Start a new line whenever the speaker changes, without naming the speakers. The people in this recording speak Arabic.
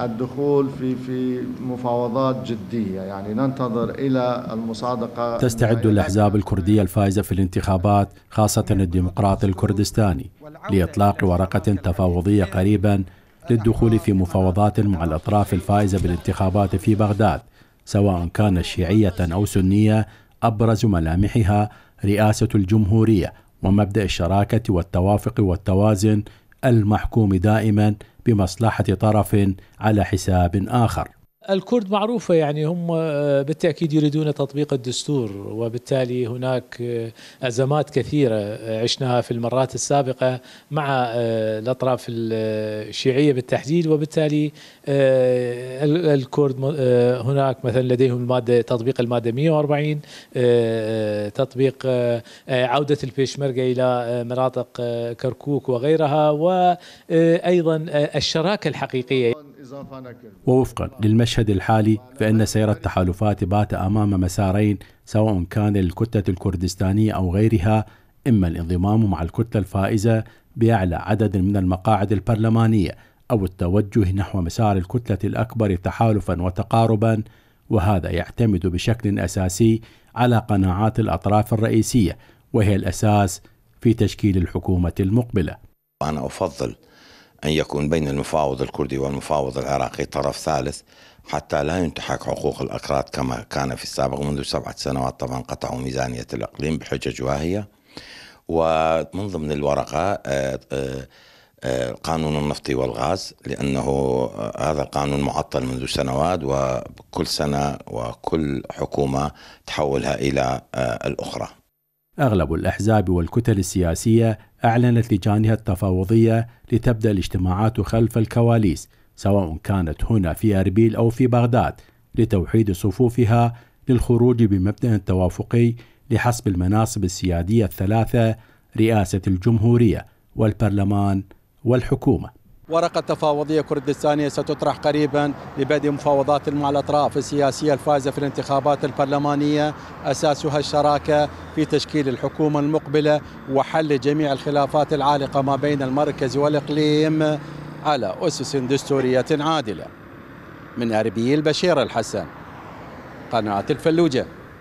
الدخول في في مفاوضات جديه يعني ننتظر الى المصادقه تستعد
الاحزاب الكرديه الفائزه في الانتخابات خاصه الديمقراطي الكردستاني لاطلاق ورقه تفاوضيه قريبا للدخول في مفاوضات مع الاطراف الفائزه بالانتخابات في بغداد سواء كان شيعيه او سنيه ابرز ملامحها رئاسه الجمهوريه ومبدا الشراكه والتوافق والتوازن المحكوم دائما بمصلحه طرف على حساب اخر
الكرد معروفة يعني هم آه، بالتأكيد يريدون تطبيق الدستور وبالتالي هناك آه، أزمات كثيرة آه، عشناها في المرات السابقة مع الأطراف الشيعية بالتحديد وبالتالي الكرد هناك مثلا لديهم المادة تطبيق المادة 140 تطبيق عودة البيشمركة إلى مناطق كركوك وغيرها وأيضا الشراكة الحقيقية
ووفقا للمشهد الحالي فإن سير التحالفات بات أمام مسارين سواء كان للكتلة الكردستانية أو غيرها إما الانضمام مع الكتلة الفائزة بأعلى عدد من المقاعد البرلمانية أو التوجه نحو مسار الكتلة الأكبر تحالفا وتقاربا وهذا يعتمد بشكل أساسي على قناعات الأطراف الرئيسية وهي الأساس في تشكيل الحكومة
المقبلة أنا أفضل أن يكون بين المفاوض الكردي والمفاوض العراقي طرف ثالث حتى لا ينتحك حقوق الأكراد كما كان في السابق منذ سبعة سنوات طبعا قطعوا ميزانية الإقليم بحجج واهية ومن ضمن الورقة آه، آه، آه، قانون النفط والغاز لأنه هذا القانون معطل منذ سنوات وكل سنة وكل حكومة تحولها إلى الأخرى
أغلب الأحزاب والكتل السياسية أعلنت لجانها التفاوضية لتبدأ الاجتماعات خلف الكواليس سواء كانت هنا في أربيل أو في بغداد لتوحيد صفوفها للخروج بمبدأ توافقي لحسب المناصب السيادية الثلاثة رئاسة الجمهورية والبرلمان والحكومة
ورقة تفاوضية كردستانية ستطرح قريبا لبدء مفاوضات مع الأطراف السياسية الفائزة في الانتخابات البرلمانية أساسها الشراكة في تشكيل الحكومة المقبلة وحل جميع الخلافات العالقة ما بين المركز والإقليم على أسس دستورية عادلة من أربيل بشير الحسن قناة الفلوجة